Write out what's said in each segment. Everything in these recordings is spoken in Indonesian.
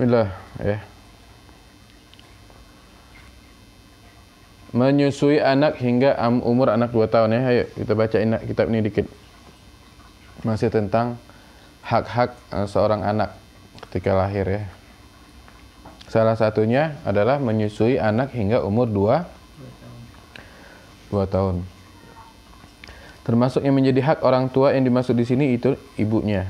Bismillah ya. Menyusui anak hingga umur anak 2 tahun ya. Ayo kita bacain kitab ini dikit. Masih tentang hak-hak eh, seorang anak ketika lahir ya. Salah satunya adalah menyusui anak hingga umur 2 2 tahun. Termasuk yang menjadi hak orang tua yang dimaksud di sini itu ibunya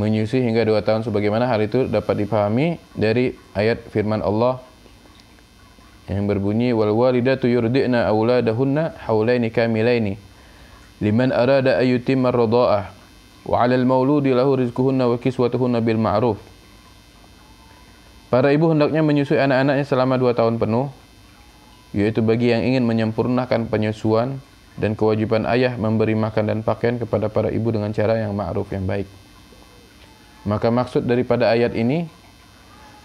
menyusui hingga dua tahun sebagaimana hal itu dapat dipahami dari ayat firman Allah yang berbunyi wal walidatu yurdi'na auladahunna haulaini kamilaini liman arada ayyutimma ar-radha'ah wa 'alal mauludi lahu rizquhunna wa kiswatuhunna bil ma'ruf Para ibu hendaknya menyusui anak-anaknya selama dua tahun penuh, yaitu bagi yang ingin menyempurnakan penyusuan dan kewajiban ayah memberi makan dan pakaian kepada para ibu dengan cara yang ma'ruf, yang baik. Maka maksud daripada ayat ini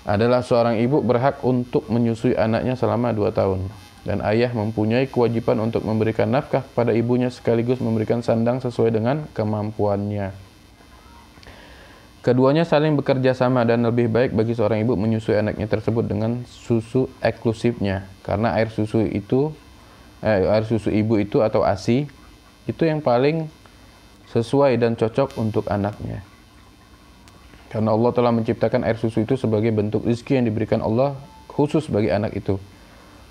adalah seorang ibu berhak untuk menyusui anaknya selama dua tahun. Dan ayah mempunyai kewajiban untuk memberikan nafkah kepada ibunya sekaligus memberikan sandang sesuai dengan kemampuannya. Keduanya saling bekerja sama dan lebih baik bagi seorang ibu menyusui anaknya tersebut dengan susu eksklusifnya. Karena air susu itu, eh, air susu ibu itu atau ASI, itu yang paling sesuai dan cocok untuk anaknya. Karena Allah telah menciptakan air susu itu sebagai bentuk rezeki yang diberikan Allah khusus bagi anak itu.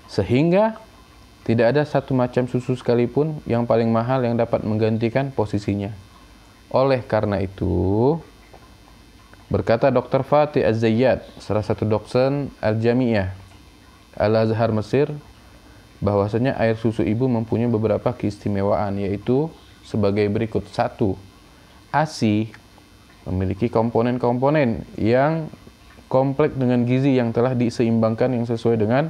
Sehingga tidak ada satu macam susu sekalipun yang paling mahal yang dapat menggantikan posisinya. Oleh karena itu, berkata Dr. Fatih Az-Zayyad, salah satu dosen Al-Jamiyah, Al-Azhar Mesir, bahwasanya air susu ibu mempunyai beberapa keistimewaan yaitu sebagai berikut. Satu, ASI memiliki komponen-komponen yang kompleks dengan gizi yang telah diseimbangkan yang sesuai dengan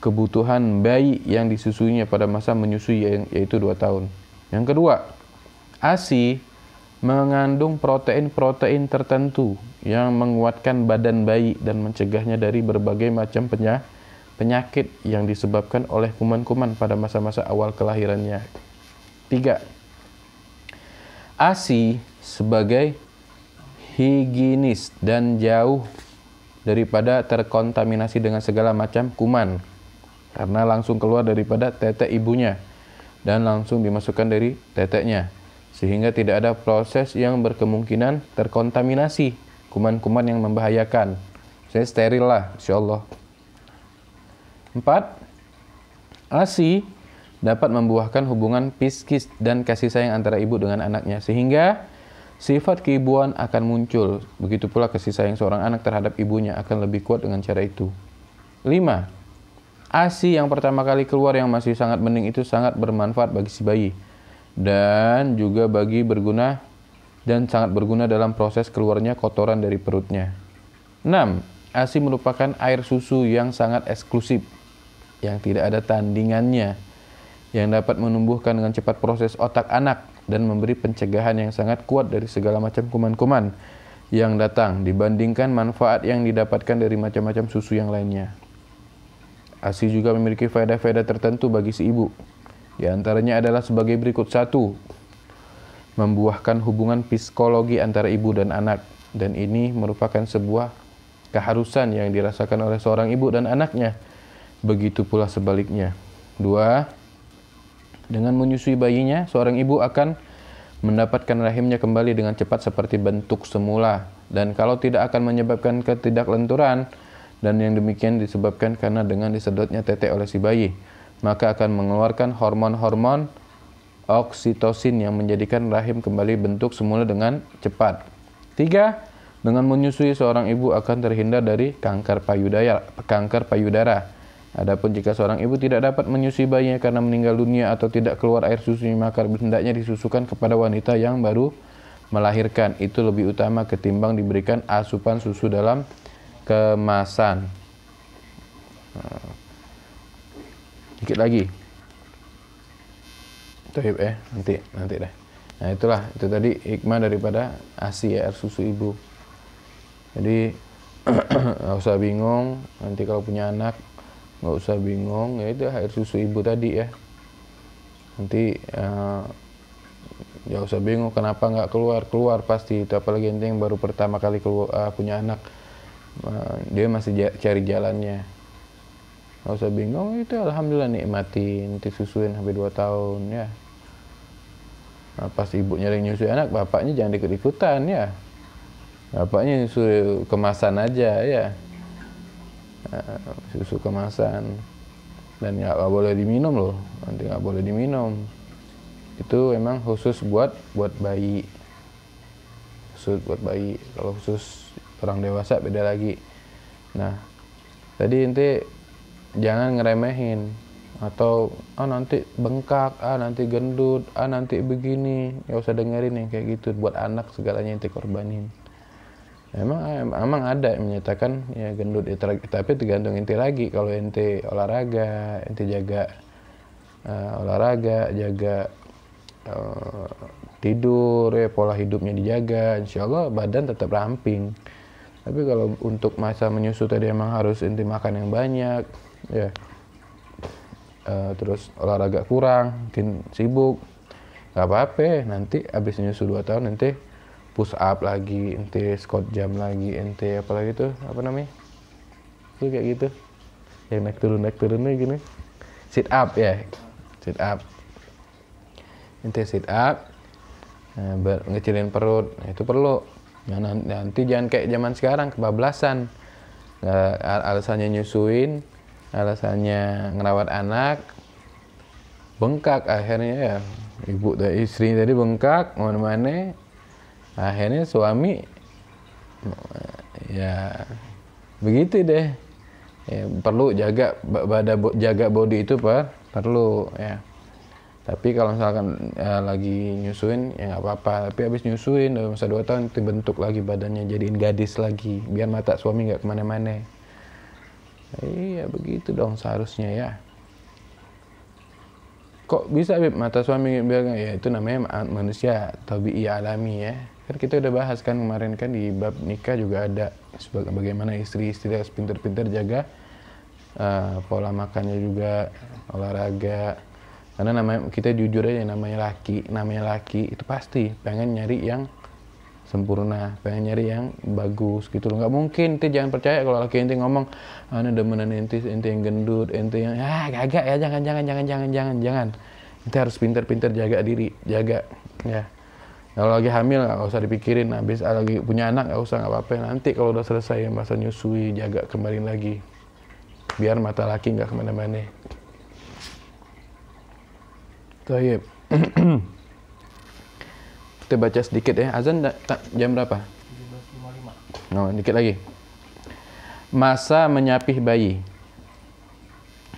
kebutuhan bayi yang disusuinya pada masa menyusui ya, yaitu 2 tahun. Yang kedua, ASI mengandung protein-protein tertentu yang menguatkan badan bayi dan mencegahnya dari berbagai macam penyakit yang disebabkan oleh kuman-kuman pada masa-masa awal kelahirannya. Tiga, ASI sebagai higienis dan jauh daripada terkontaminasi dengan segala macam kuman karena langsung keluar daripada tetek ibunya dan langsung dimasukkan dari teteknya sehingga tidak ada proses yang berkemungkinan terkontaminasi kuman-kuman yang membahayakan. Saya steril lah, insya Allah. Empat, ASI dapat membuahkan hubungan psikis dan kasih sayang antara ibu dengan anaknya, sehingga Sifat keibuan akan muncul, begitu pula kasih sayang seorang anak terhadap ibunya akan lebih kuat dengan cara itu. 5. ASI yang pertama kali keluar yang masih sangat bening itu sangat bermanfaat bagi si bayi dan juga bagi berguna dan sangat berguna dalam proses keluarnya kotoran dari perutnya. 6. ASI merupakan air susu yang sangat eksklusif yang tidak ada tandingannya yang dapat menumbuhkan dengan cepat proses otak anak dan memberi pencegahan yang sangat kuat dari segala macam kuman-kuman yang datang dibandingkan manfaat yang didapatkan dari macam-macam susu yang lainnya. ASI juga memiliki faedah-faedah tertentu bagi si ibu. Di antaranya adalah sebagai berikut. Satu, membuahkan hubungan psikologi antara ibu dan anak. Dan ini merupakan sebuah keharusan yang dirasakan oleh seorang ibu dan anaknya. Begitu pula sebaliknya. Dua, dengan menyusui bayinya, seorang ibu akan mendapatkan rahimnya kembali dengan cepat seperti bentuk semula. Dan kalau tidak akan menyebabkan ketidaklenturan, dan yang demikian disebabkan karena dengan disedotnya tete oleh si bayi, maka akan mengeluarkan hormon-hormon oksitosin yang menjadikan rahim kembali bentuk semula dengan cepat. Tiga, Dengan menyusui seorang ibu akan terhindar dari kanker payudara. Kanker payudara Adapun jika seorang ibu tidak dapat menyusui bayinya karena meninggal dunia atau tidak keluar air susu maka hendaknya disusukan kepada wanita yang baru melahirkan. Itu lebih utama ketimbang diberikan asupan susu dalam kemasan. Sedikit eh, lagi. Tuhib eh, nanti, nanti deh. Nah itulah, itu tadi hikmah daripada ASI ya, air susu ibu. Jadi, nggak usah bingung, nanti kalau punya anak, nggak usah bingung ya itu air susu ibu tadi ya nanti ya ya usah bingung kenapa nggak keluar keluar pasti itu apalagi nanti yang baru pertama kali keluar, uh, punya anak uh, dia masih cari jalannya nggak usah bingung ya itu alhamdulillah nikmati nanti susuin sampai dua tahun ya nah, pas ibunya yang nyusui anak bapaknya jangan ikut ikutan ya bapaknya nyusui kemasan aja ya Eh, susu kemasan dan nggak boleh diminum loh nanti nggak boleh diminum itu emang khusus buat buat bayi khusus buat bayi kalau khusus orang dewasa beda lagi nah tadi inti jangan ngeremehin atau ah nanti bengkak ah nanti gendut ah nanti begini ya usah dengerin yang kayak gitu buat anak segalanya inti korbanin Emang emang ada yang menyatakan ya gendut ya, ter, tapi tergantung inti lagi. Kalau inti olahraga, inti jaga uh, olahraga, jaga uh, tidur, ya, pola hidupnya dijaga, insya Allah badan tetap ramping. Tapi kalau untuk masa menyusui tadi emang harus inti makan yang banyak, ya. Uh, terus olahraga kurang, mungkin sibuk, nggak apa-apa. Nanti abis menyusui dua tahun nanti push up lagi ente squat jam lagi ente apalagi tuh apa namanya itu kayak gitu yang naik turun naik turunnya gini sit up ya sit up ente sit up nah, ngecilin perut nah, itu perlu nah, nanti, nanti jangan kayak zaman sekarang kebablasan nah, alasannya nyusuin alasannya ngerawat anak bengkak akhirnya ya ibu dan istri tadi bengkak mana-mana akhirnya suami ya begitu deh ya, perlu jaga pada jaga body itu per, perlu ya tapi kalau misalkan ya, lagi nyusuin ya nggak apa-apa tapi habis nyusuin dalam masa dua tahun itu bentuk lagi badannya jadiin gadis lagi biar mata suami nggak kemana-mana iya begitu dong seharusnya ya kok bisa Bib mata suami bilang ya itu namanya manusia tabi'i alami ya kan kita udah bahas kan kemarin kan di bab nikah juga ada bagaimana istri-istri harus pintar-pintar jaga uh, pola makannya juga olahraga karena namanya kita jujur aja namanya laki namanya laki itu pasti pengen nyari yang sempurna pengen nyari yang bagus gitu loh nggak mungkin ente jangan percaya kalau laki inti ngomong ane demenan inti inti yang gendut inti yang ah ya, gagak ya jangan jangan jangan jangan jangan jangan inti harus pinter-pinter jaga diri jaga ya kalau lagi hamil nggak usah dipikirin habis ah, lagi punya anak nggak usah nggak apa-apa nanti kalau udah selesai masa nyusui jaga kembali lagi biar mata laki nggak kemana-mana Tayyip. kita baca sedikit ya. Azan tak, tak jam berapa? 17.55. No, dikit lagi. Masa menyapih bayi.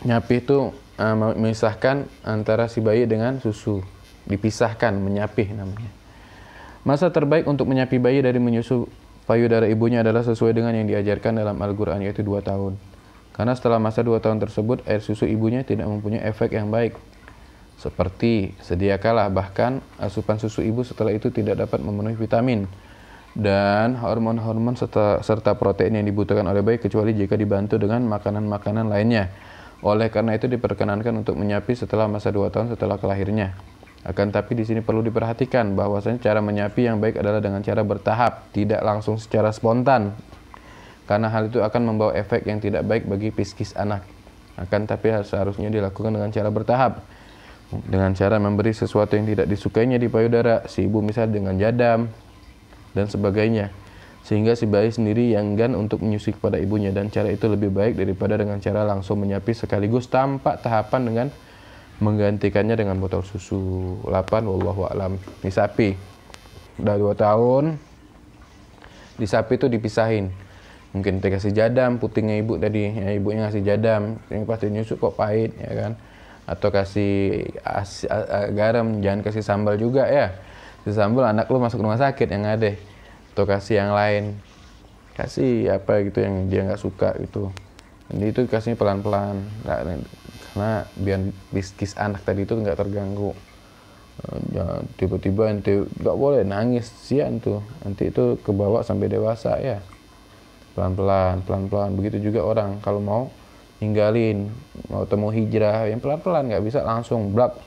Nyapih itu uh, memisahkan antara si bayi dengan susu. Dipisahkan, menyapih namanya. Masa terbaik untuk menyapih bayi dari menyusu payudara ibunya adalah sesuai dengan yang diajarkan dalam Al-Quran, yaitu 2 tahun. Karena setelah masa 2 tahun tersebut, air susu ibunya tidak mempunyai efek yang baik seperti sediakalah bahkan asupan susu ibu setelah itu tidak dapat memenuhi vitamin dan hormon-hormon serta, serta protein yang dibutuhkan oleh bayi kecuali jika dibantu dengan makanan-makanan lainnya. Oleh karena itu diperkenankan untuk menyapi setelah masa 2 tahun setelah kelahirnya. Akan tapi di sini perlu diperhatikan bahwasanya cara menyapi yang baik adalah dengan cara bertahap, tidak langsung secara spontan. Karena hal itu akan membawa efek yang tidak baik bagi psikis anak. Akan tapi seharusnya dilakukan dengan cara bertahap dengan cara memberi sesuatu yang tidak disukainya di payudara si ibu misal dengan jadam dan sebagainya sehingga si bayi sendiri yang enggan untuk menyusui kepada ibunya dan cara itu lebih baik daripada dengan cara langsung menyapi sekaligus tanpa tahapan dengan menggantikannya dengan botol susu 8 wallahu alam di sapi udah dua tahun di sapi itu dipisahin mungkin dikasih jadam putingnya ibu tadi ya, ibunya ngasih jadam yang pasti nyusu kok pahit ya kan atau kasih as, a, garam jangan kasih sambal juga ya kasih sambal anak lu masuk rumah sakit yang ada atau kasih yang lain kasih apa gitu yang dia nggak suka gitu ini itu kasih pelan-pelan nah, karena biar bisnis anak tadi itu nggak terganggu jangan eh, ya, tiba-tiba nanti nggak boleh nangis sian tuh nanti itu kebawa sampai dewasa ya pelan-pelan pelan-pelan begitu juga orang kalau mau ninggalin mau temu hijrah yang pelan-pelan nggak bisa langsung blak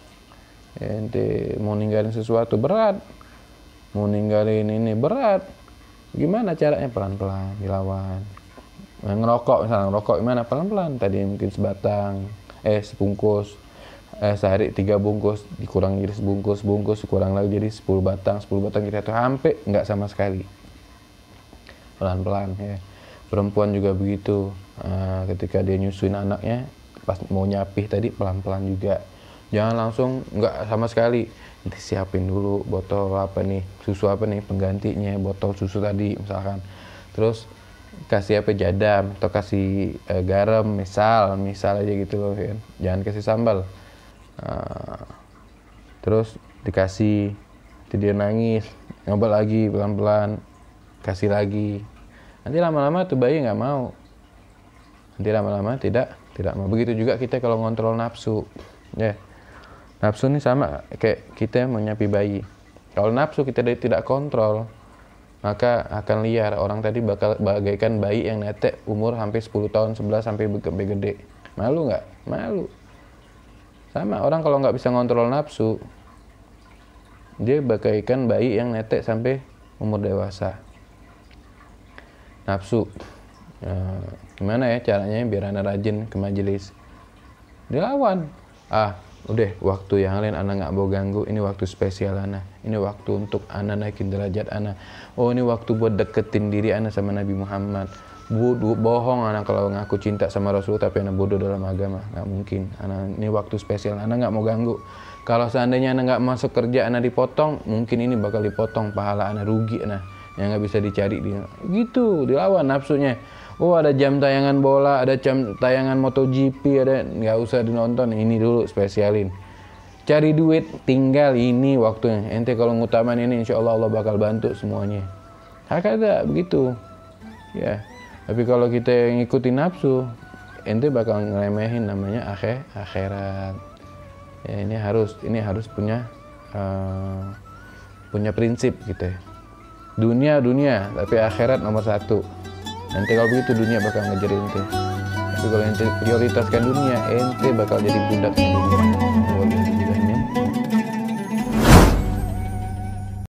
ente mau ninggalin sesuatu berat mau ninggalin ini berat gimana caranya pelan-pelan dilawan nah, ngerokok misalnya ngerokok gimana pelan-pelan tadi mungkin sebatang eh sebungkus eh, sehari tiga bungkus dikurang jadi sebungkus bungkus kurang lagi jadi sepuluh batang sepuluh batang kita tuh hampir nggak sama sekali pelan-pelan ya perempuan juga begitu eh, ketika dia nyusuin anaknya pas mau nyapih tadi pelan-pelan juga jangan langsung nggak sama sekali nanti siapin dulu botol apa nih susu apa nih penggantinya botol susu tadi misalkan terus kasih apa jadam atau kasih uh, garam misal misal aja gitu loh kan jangan kasih sambal uh, terus dikasih jadi dia nangis ngobrol lagi pelan-pelan kasih lagi Nanti lama-lama tuh bayi nggak mau. Nanti lama-lama tidak tidak mau. Begitu juga kita kalau ngontrol nafsu. Ya. Yeah. Nafsu ini sama kayak kita menyapi bayi. Kalau nafsu kita tidak kontrol, maka akan liar. Orang tadi bakal bagaikan bayi yang netek umur hampir 10 tahun, 11 sampai gede. Malu nggak? Malu. Sama orang kalau nggak bisa ngontrol nafsu, dia bagaikan bayi yang netek sampai umur dewasa nafsu nah, gimana ya caranya biar anak rajin ke majelis dilawan ah udah waktu yang lain anak nggak mau ganggu ini waktu spesial anak ini waktu untuk anak naikin derajat anak oh ini waktu buat deketin diri anak sama Nabi Muhammad bodoh bohong anak kalau ngaku cinta sama Rasul tapi anak bodoh dalam agama nggak mungkin anak ini waktu spesial anak nggak mau ganggu kalau seandainya anak nggak masuk kerja anak dipotong mungkin ini bakal dipotong pahala anak rugi nah yang nggak bisa dicari dia gitu dilawan nafsunya oh ada jam tayangan bola ada jam tayangan MotoGP ada nggak usah dinonton ini dulu spesialin cari duit tinggal ini waktunya ente kalau ngutaman ini insya Allah Allah bakal bantu semuanya hak ada begitu ya tapi kalau kita yang ngikutin nafsu ente bakal ngelemehin namanya akhir akhirat ya ini harus ini harus punya uh, punya prinsip gitu ya dunia dunia tapi akhirat nomor satu nanti kalau begitu dunia bakal ngejar ente tapi kalau ente prioritaskan dunia ente bakal jadi budaknya dunia